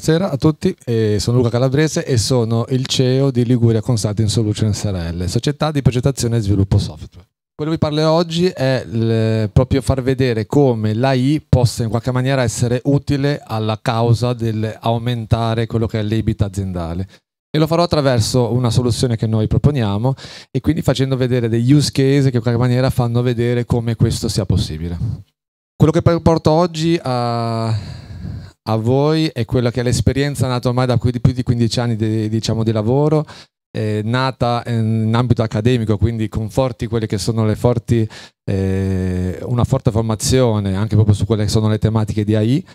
Buonasera a tutti, eh, sono Luca Calabrese e sono il CEO di Liguria Consulting Solutions SRL, società di progettazione e sviluppo software. Quello che vi parlo oggi è il, proprio far vedere come l'AI possa in qualche maniera essere utile alla causa dell'aumentare quello che è l'ebit aziendale. E lo farò attraverso una soluzione che noi proponiamo e quindi facendo vedere degli use case che in qualche maniera fanno vedere come questo sia possibile. Quello che porto oggi a a voi è quella che è l'esperienza nata ormai da più di 15 anni di, diciamo, di lavoro, eh, nata in ambito accademico, quindi con forti quelle che sono le forti, eh, una forte formazione anche proprio su quelle che sono le tematiche di AI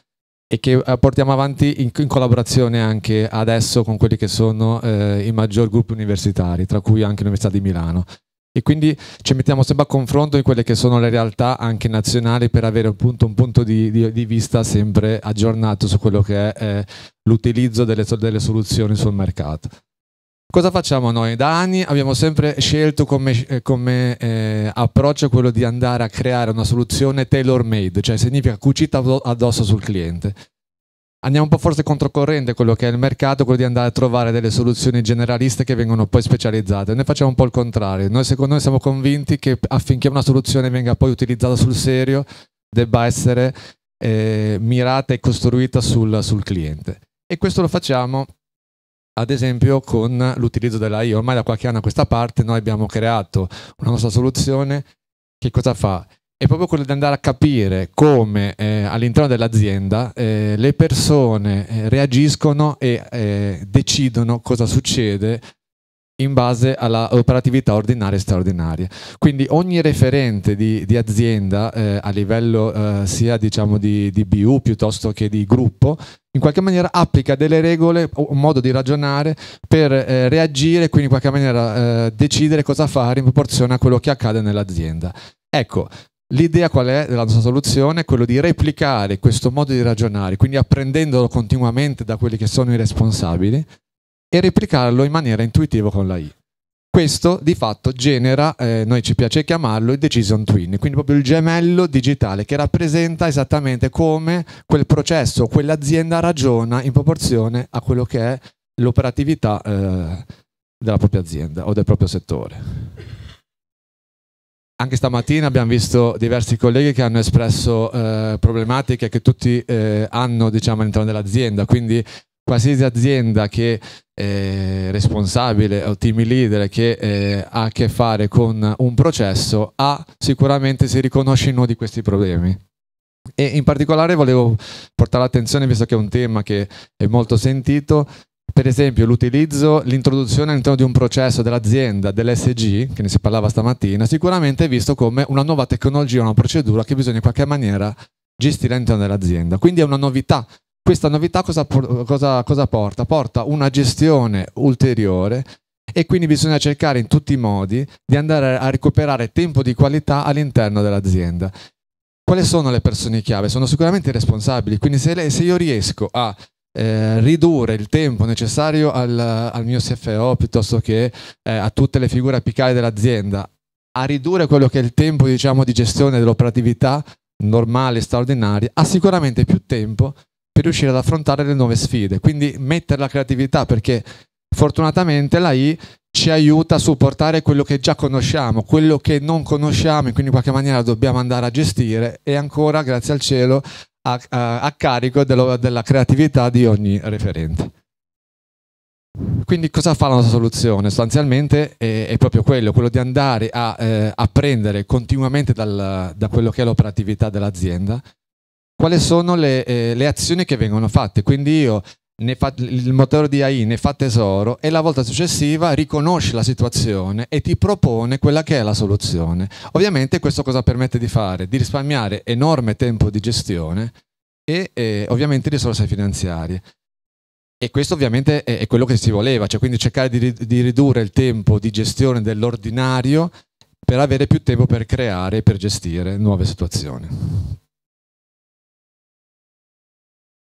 e che eh, portiamo avanti in, in collaborazione anche adesso con quelli che sono eh, i maggior gruppi universitari, tra cui anche l'Università di Milano. E quindi ci mettiamo sempre a confronto di quelle che sono le realtà anche nazionali per avere appunto un punto di, di, di vista sempre aggiornato su quello che è eh, l'utilizzo delle, delle soluzioni sul mercato. Cosa facciamo noi? Da anni abbiamo sempre scelto come, eh, come eh, approccio quello di andare a creare una soluzione tailor made, cioè significa cucita addosso sul cliente andiamo un po' forse controcorrente quello che è il mercato, quello di andare a trovare delle soluzioni generaliste che vengono poi specializzate. Noi facciamo un po' il contrario. Noi secondo noi siamo convinti che affinché una soluzione venga poi utilizzata sul serio, debba essere eh, mirata e costruita sul, sul, cliente. E questo lo facciamo ad esempio con l'utilizzo della I. Ormai da qualche anno a questa parte noi abbiamo creato una nostra soluzione che cosa fa? è proprio quello di andare a capire come eh, all'interno dell'azienda eh, le persone eh, reagiscono e eh, decidono cosa succede in base all'operatività ordinaria e straordinaria. Quindi ogni referente di, di azienda eh, a livello eh, sia diciamo di, di, BU piuttosto che di gruppo, in qualche maniera applica delle regole, un modo di ragionare per eh, reagire, quindi in qualche maniera eh, decidere cosa fare in proporzione a quello che accade nell'azienda. Ecco, L'idea qual è della nostra soluzione? È quello di replicare questo modo di ragionare, quindi apprendendolo continuamente da quelli che sono i responsabili e replicarlo in maniera intuitiva con la I. Questo di fatto genera, eh, noi ci piace chiamarlo, il decision twin, quindi proprio il gemello digitale che rappresenta esattamente come quel processo, quell'azienda ragiona in proporzione a quello che è l'operatività eh, della propria azienda o del proprio settore. Anche stamattina abbiamo visto diversi colleghi che hanno espresso eh, problematiche che tutti eh, hanno diciamo, all'interno dell'azienda, quindi qualsiasi azienda che è eh, responsabile o team leader che eh, ha a che fare con un processo ha sicuramente si riconosce in uno di questi problemi. E in particolare volevo portare l'attenzione, visto che è un tema che è molto sentito, per esempio l'utilizzo, l'introduzione all'interno di un processo dell'azienda, dell'SG, che ne si parlava stamattina, sicuramente è visto come una nuova tecnologia, una procedura che bisogna in qualche maniera gestire all'interno dell'azienda. Quindi è una novità. Questa novità cosa, cosa, cosa porta? Porta una gestione ulteriore e quindi bisogna cercare in tutti i modi di andare a recuperare tempo di qualità all'interno dell'azienda. Quali sono le persone chiave? Sono sicuramente i responsabili, quindi se, se io riesco a eh, ridurre il tempo necessario al, al mio CFO piuttosto che eh, a tutte le figure apicali dell'azienda, a ridurre quello che è il tempo diciamo, di gestione dell'operatività normale, straordinaria, ha sicuramente più tempo per riuscire ad affrontare le nuove sfide. Quindi mettere la creatività perché fortunatamente l'AI ci aiuta a supportare quello che già conosciamo, quello che non conosciamo e quindi in qualche maniera dobbiamo andare a gestire e ancora, grazie al cielo, a, a, a carico dello, della creatività di ogni referente. Quindi cosa fa la nostra soluzione? Sostanzialmente è, è proprio quello, quello di andare a eh, apprendere continuamente dal, da quello che è l'operatività dell'azienda, quali sono le, eh, le, azioni che vengono fatte. Quindi io fa, il motore di AI ne fa tesoro e la volta successiva riconosce la situazione e ti propone quella che è la soluzione. Ovviamente questo cosa permette di fare? Di risparmiare enorme tempo di gestione e eh, ovviamente risorse finanziarie. E questo ovviamente è, quello che si voleva, cioè quindi cercare di ridurre il tempo di gestione dell'ordinario per avere più tempo per creare e per gestire nuove situazioni.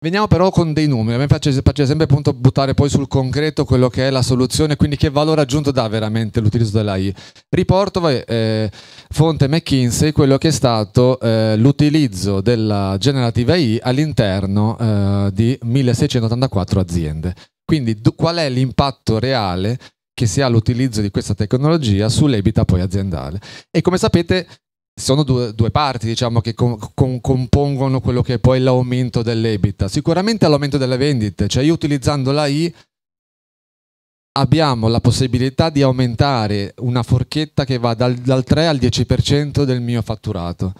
Veniamo però con dei numeri, a me piace, piace sempre buttare poi sul concreto quello che è la soluzione, quindi che valore aggiunto dà veramente l'utilizzo dell'AI. Riporto eh, fonte McKinsey quello che è stato eh, l'utilizzo della generativa AI all'interno eh, di 1684 aziende. Quindi qual è l'impatto reale che si ha l'utilizzo di questa tecnologia sull'ebita poi aziendale. E come sapete sono due, due, parti diciamo, che com, com, compongono quello che è poi l'aumento dell'EBIT. Sicuramente l'aumento delle vendite, cioè io utilizzando l'AI abbiamo la possibilità di aumentare una forchetta che va dal, dal 3 al 10% del mio fatturato.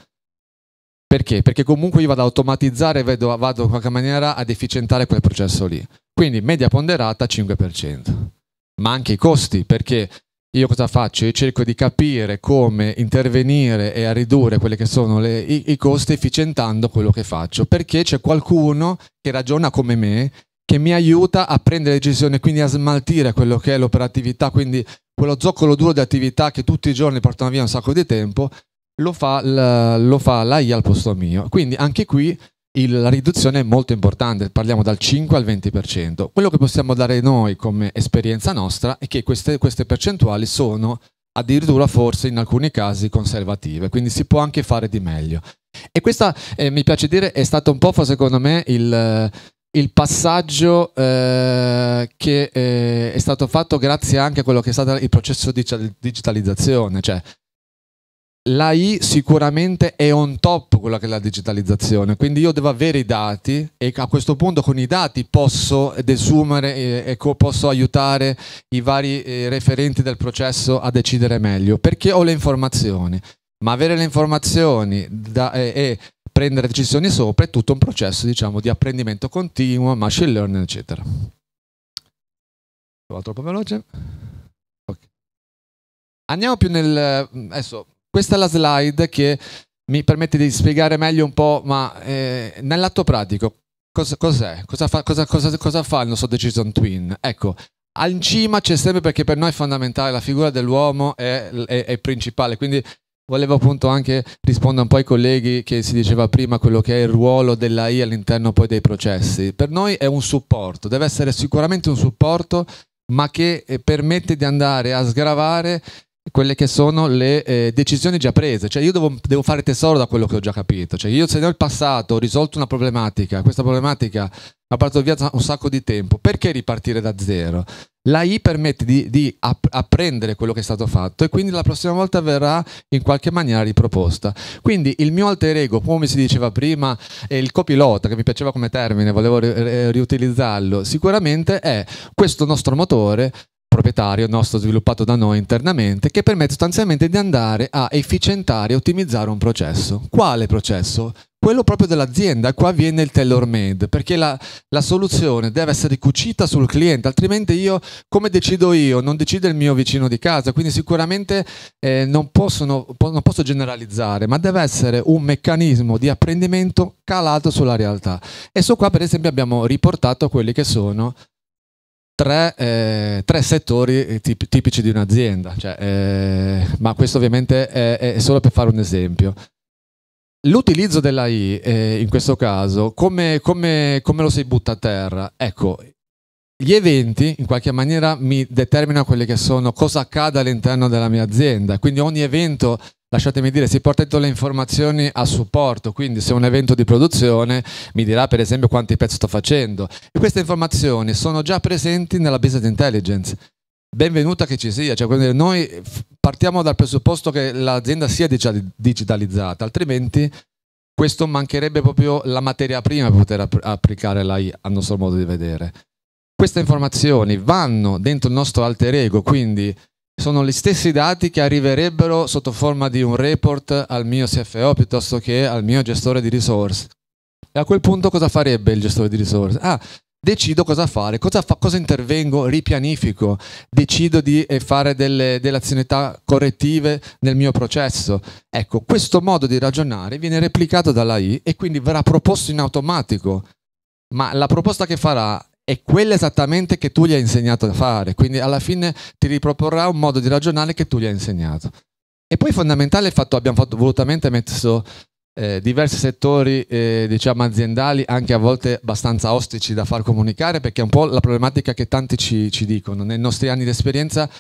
Perché? Perché comunque io vado ad automatizzare e vado, vado in qualche maniera ad efficientare quel processo lì. Quindi media ponderata 5%. Ma anche i costi, perché io cosa faccio? Io cerco di capire come intervenire e a ridurre quelli che sono le, i, i, costi efficientando quello che faccio, perché c'è qualcuno che ragiona come me, che mi aiuta a prendere decisioni, quindi a smaltire quello che è l'operatività, quindi quello zoccolo duro di attività che tutti i giorni portano via un sacco di tempo, lo fa, l, lo l'AI al posto mio. Quindi anche qui il, la riduzione è molto importante, parliamo dal 5 al 20%. Quello che possiamo dare noi come esperienza nostra è che queste, queste percentuali sono addirittura forse in alcuni casi conservative, quindi si può anche fare di meglio. E questa, eh, mi piace dire, è stato un po' secondo me il, eh, il passaggio eh, che eh, è stato fatto grazie anche a quello che è stato il processo di digitalizzazione, cioè l'AI sicuramente è on top quella che è la digitalizzazione, quindi io devo avere i dati e a questo punto con i dati posso desumere e posso aiutare i vari eh, referenti del processo a decidere meglio, perché ho le informazioni, ma avere le informazioni da, e, e prendere decisioni sopra è tutto un processo diciamo, di apprendimento continuo, machine learning, eccetera. Vado troppo veloce. Okay. Andiamo più nel... Adesso questa è la slide che mi permette di spiegare meglio un po', ma eh, nell'atto pratico cosa, cos'è? Cosa fa, cosa, cosa, cosa fa il nostro decision twin? Ecco, in cima c'è sempre perché per noi è fondamentale, la figura dell'uomo è, è, è principale, quindi Volevo appunto anche rispondere un po' ai colleghi che si diceva prima quello che è il ruolo dell'AI all'interno poi dei processi. Per noi è un supporto, deve essere sicuramente un supporto, ma che eh, permette di andare a sgravare quelle che sono le eh, decisioni già prese, cioè io devo, devo, fare tesoro da quello che ho già capito, cioè io se nel passato ho risolto una problematica, questa problematica ha portato via un sacco di tempo, perché ripartire da zero? L'AI permette di, di app- apprendere quello che è stato fatto e quindi la prossima volta verrà in qualche maniera riproposta. Quindi il mio alter ego, come si diceva prima, e il copilota, che mi piaceva come termine, volevo ri- riutilizzarlo, sicuramente è questo nostro motore proprietario nostro sviluppato da noi internamente che permette sostanzialmente di andare a efficientare e ottimizzare un processo. Quale processo? Quello proprio dell'azienda, qua viene il tailor made, perché la, la, soluzione deve essere cucita sul cliente, altrimenti io come decido io, non decide il mio vicino di casa, quindi sicuramente eh, non, posso, no, non posso generalizzare, ma deve essere un meccanismo di apprendimento calato sulla realtà. E su qua per esempio abbiamo riportato quelli che sono Tre, eh, tre, settori eh, tip tipici di un'azienda, cioè, eh, ma questo ovviamente è, è, solo per fare un esempio. L'utilizzo dell'AI eh, in questo caso, come, come, come, lo si butta a terra? Ecco, gli eventi in qualche maniera mi determinano quelle che sono, cosa accade all'interno della mia azienda, quindi ogni evento lasciatemi dire, si porta dietro le informazioni a supporto, quindi se è un evento di produzione mi dirà per esempio quanti pezzi sto facendo. E queste informazioni sono già presenti nella business intelligence. Benvenuta che ci sia, cioè, noi partiamo dal presupposto che l'azienda sia digitalizzata, altrimenti questo mancherebbe proprio la materia prima per poter app- applicare l'AI al nostro modo di vedere. Queste informazioni vanno dentro il nostro alter ego, quindi sono gli stessi dati che arriverebbero sotto forma di un report al mio CFO piuttosto che al mio gestore di risorse. E a quel punto cosa farebbe il gestore di risorse? Ah, decido cosa fare, cosa, fa, cosa intervengo, ripianifico, decido di eh, fare delle, delle azionità correttive nel mio processo. Ecco, questo modo di ragionare viene replicato dalla I e quindi verrà proposto in automatico ma la proposta che farà è quella esattamente che tu gli hai insegnato a fare, quindi alla fine ti riproporrà un modo di ragionare che tu gli hai insegnato. E poi fondamentale il fatto abbiamo fatto, volutamente messo eh, diversi settori eh, diciamo aziendali anche a volte abbastanza ostici da far comunicare perché è un po' la problematica che tanti ci, ci dicono nei nostri anni di esperienza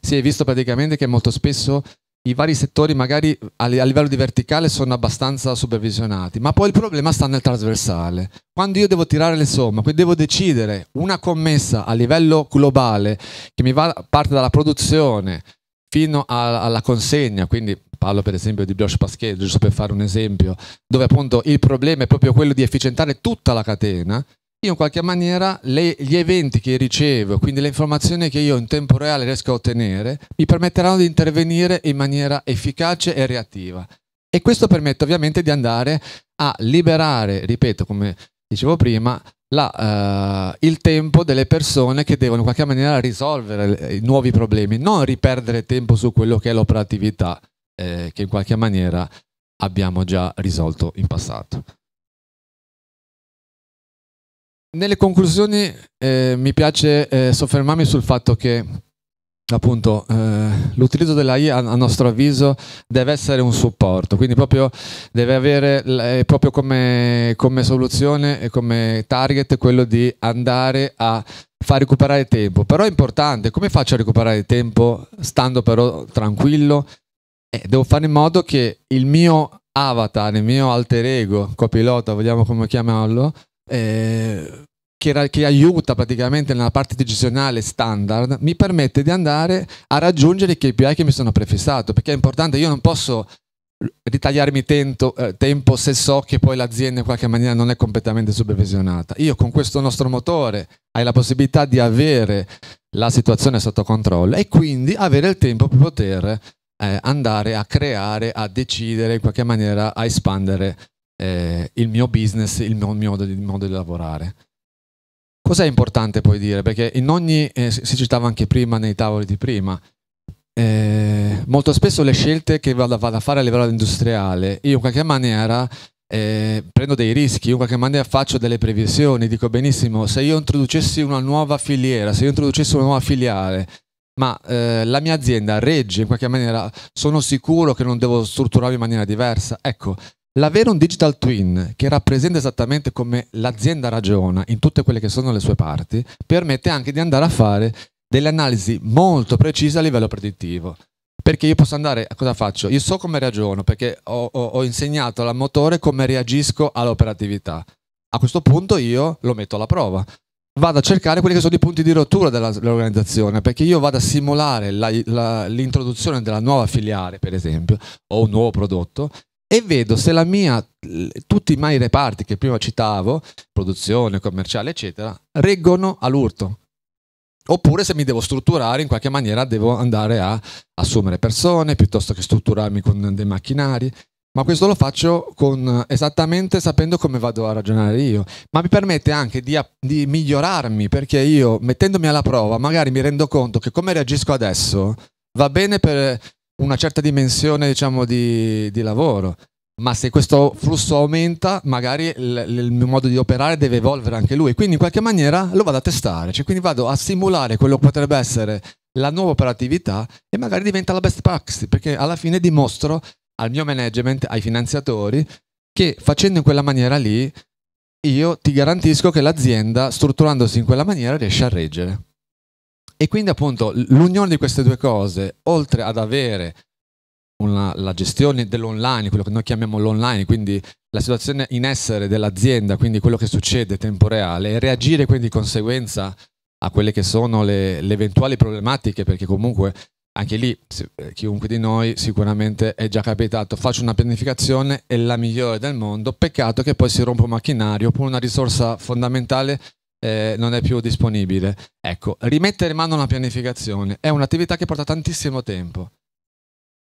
si è visto praticamente che molto spesso i vari settori magari a livello di verticale sono abbastanza supervisionati, ma poi il problema sta nel trasversale. Quando io devo tirare le somme, quindi devo decidere una commessa a livello globale che mi va, parte dalla produzione fino a, alla consegna, quindi parlo per esempio di Brioche Pasquet, giusto per fare un esempio, dove appunto il problema è proprio quello di efficientare tutta la catena, io in qualche maniera le, gli eventi che ricevo, quindi le informazioni che io in tempo reale riesco a ottenere, mi permetteranno di intervenire in maniera efficace e reattiva. E questo permette ovviamente di andare a liberare, ripeto, come dicevo prima, la, uh, il tempo delle persone che devono in qualche maniera risolvere i nuovi problemi, non riperdere tempo su quello che è l'operatività eh, che in qualche maniera abbiamo già risolto in passato. Nelle conclusioni eh, mi piace eh, soffermarmi sul fatto che appunto eh, l'utilizzo della IA a nostro avviso deve essere un supporto, quindi proprio deve avere eh, proprio come, come soluzione e come target quello di andare a far recuperare tempo, però è importante, come faccio a recuperare tempo stando però tranquillo? Eh, devo fare in modo che il mio avatar, il mio alter ego, copilota, vogliamo come chiamarlo, eh, che, che, aiuta praticamente nella parte decisionale standard, mi permette di andare a raggiungere i KPI che mi sono prefissato, perché è importante, io non posso ritagliarmi tento, eh, tempo se so che poi l'azienda in qualche maniera non è completamente supervisionata. Io con questo nostro motore hai la possibilità di avere la situazione sotto controllo e quindi avere il tempo per poter eh, andare a creare, a decidere in qualche maniera, a espandere eh, il mio business, il mio, il mio modo, di, modo, di, lavorare. Cos'è importante poi dire? Perché in ogni, eh, si citava anche prima nei tavoli di prima, eh, molto spesso le scelte che vado, vado, a fare a livello industriale, io in qualche maniera eh, prendo dei rischi, io in qualche maniera faccio delle previsioni, dico benissimo, se io introducessi una nuova filiera, se io introducessi una nuova filiale, ma eh, la mia azienda regge in qualche maniera, sono sicuro che non devo strutturarmi in maniera diversa. Ecco, L'avere un digital twin che rappresenta esattamente come l'azienda ragiona in tutte quelle che sono le sue parti, permette anche di andare a fare delle analisi molto precise a livello predittivo. Perché io posso andare, cosa faccio? Io so come ragiono, perché ho, ho, ho insegnato al motore come reagisco all'operatività. A questo punto io lo metto alla prova. Vado a cercare quelli che sono i punti di rottura dell'organizzazione, perché io vado a simulare la, la, l'introduzione della nuova filiale, per esempio, o un nuovo prodotto, e vedo se la mia, tutti i miei reparti che prima citavo, produzione, commerciale, eccetera, reggono all'urto. Oppure se mi devo strutturare in qualche maniera devo andare a assumere persone piuttosto che strutturarmi con dei macchinari. Ma questo lo faccio con, esattamente sapendo come vado a ragionare io, ma mi permette anche di, di, migliorarmi perché io mettendomi alla prova magari mi rendo conto che come reagisco adesso va bene per una certa dimensione diciamo, di, di lavoro ma se questo flusso aumenta, magari il, il, mio modo di operare deve evolvere anche lui. Quindi in qualche maniera lo vado a testare, cioè quindi vado a simulare quello che potrebbe essere la nuova operatività e magari diventa la best practice, perché alla fine dimostro al mio management, ai finanziatori, che facendo in quella maniera lì, io ti garantisco che l'azienda, strutturandosi in quella maniera, riesce a reggere. E quindi appunto l'unione di queste due cose, oltre ad avere una, la gestione dell'online, quello che noi chiamiamo l'online, quindi la situazione in essere dell'azienda, quindi quello che succede tempo reale, e reagire quindi di conseguenza a quelle che sono le, le eventuali problematiche, perché comunque anche lì eh, chiunque di noi sicuramente è già capitato, faccio una pianificazione, è la migliore del mondo, peccato che poi si rompa un macchinario oppure una risorsa fondamentale eh, non è più disponibile. Ecco, rimettere in mano una pianificazione è un'attività che porta tantissimo tempo.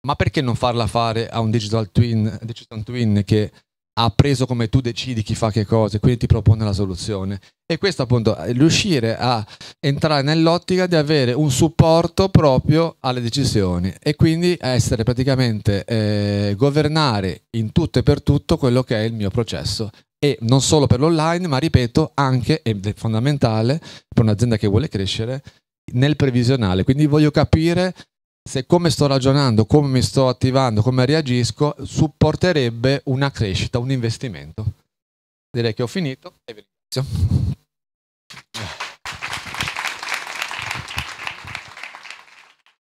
Ma perché non farla fare a un digital twin, digital twin che ha preso come tu decidi chi fa che cosa e quindi ti propone la soluzione. E questo appunto riuscire a entrare nell'ottica di avere un supporto proprio alle decisioni e quindi essere praticamente eh, governare in tutto e per tutto quello che è il mio processo e non solo per l'online, ma ripeto anche, ed è fondamentale per un'azienda che vuole crescere, nel previsionale. Quindi voglio capire se come sto ragionando, come mi sto attivando, come reagisco, supporterebbe una crescita, un investimento. Direi che ho finito e vi ringrazio.